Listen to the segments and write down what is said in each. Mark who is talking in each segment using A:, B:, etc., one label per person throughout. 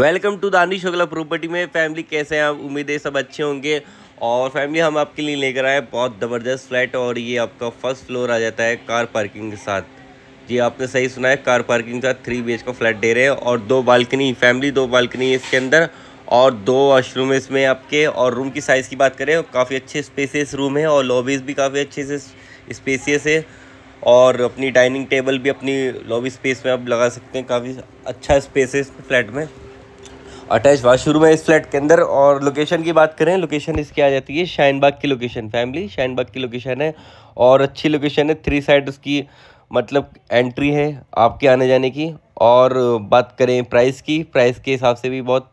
A: welcome to Danish Shukla property में family कैसे हैं आप उम्मीद है सब अच्छे होंगे और फैमिली हम आपके लिए लेकर आए बहुत ज़बरदस्त फ्लैट और ये आपका फर्स्ट फ्लोर आ जाता है कार पार्किंग के साथ जी आपने सही सुना है कार पार्किंग के साथ थ्री बी का फ्लैट दे रहे हैं और दो बालकनी फैमिली दो बालकनी इसके अंदर और दो वाशरूम इसमें आपके और रूम की साइज़ की बात करें काफ़ी अच्छे स्पेसियस रूम है और लॉबीज़ भी काफ़ी अच्छे से स्पेसियस है और अपनी डाइनिंग टेबल भी अपनी लॉबी स्पेस में आप लगा सकते हैं काफ़ी अच्छा स्पेस है इस फ्लैट में अटैच वाशरूम है इस फ्लैट के अंदर और लोकेशन की बात करें लोकेशन इसकी आ जाती है शाइनबाग की लोकेशन फैमिली शाइनबाग की लोकेशन है और अच्छी लोकेशन है थ्री साइड उसकी मतलब एंट्री है आपके आने जाने की और बात करें प्राइस की प्राइस के हिसाब से भी बहुत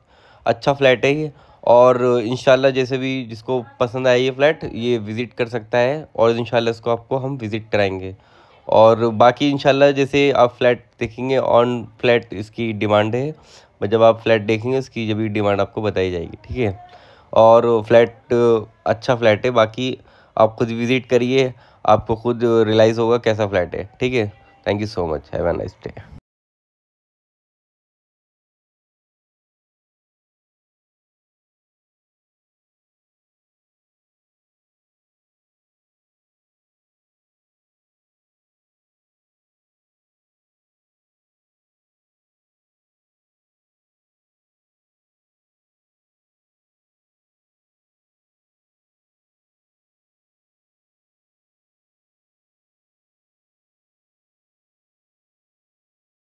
A: अच्छा फ्लैट है ये और इन जैसे भी जिसको पसंद आए ये फ्लैट ये विज़िट कर सकता है और इन इसको आपको हम विज़िट कराएँगे और बाकी इंशाल्लाह जैसे आप फ्लैट देखेंगे ऑन फ्लैट इसकी डिमांड है जब आप फ्लैट देखेंगे उसकी जब डिमांड आपको बताई जाएगी ठीक है और फ्लैट अच्छा फ्लैट है बाकी आप खुद विज़िट करिए आपको खुद रियलाइज़ होगा कैसा फ्लैट है
B: ठीक है thank you so much have a nice day